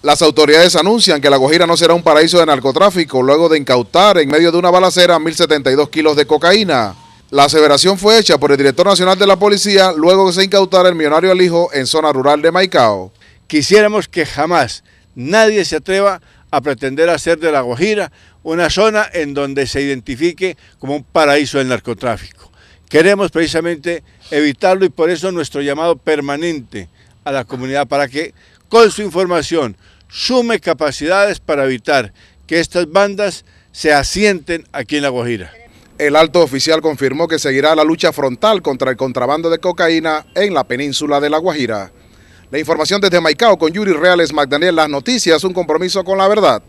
Las autoridades anuncian que La Guajira no será un paraíso de narcotráfico luego de incautar en medio de una balacera 1.072 kilos de cocaína. La aseveración fue hecha por el director nacional de la policía luego que se incautara el millonario Alijo en zona rural de Maicao. Quisiéramos que jamás nadie se atreva a pretender hacer de La Guajira una zona en donde se identifique como un paraíso del narcotráfico. Queremos precisamente evitarlo y por eso nuestro llamado permanente a la comunidad para que con su información sume capacidades para evitar que estas bandas se asienten aquí en La Guajira. El alto oficial confirmó que seguirá la lucha frontal contra el contrabando de cocaína en la península de La Guajira. La información desde Maicao con Yuri Reales Magdaniel, las noticias, un compromiso con la verdad.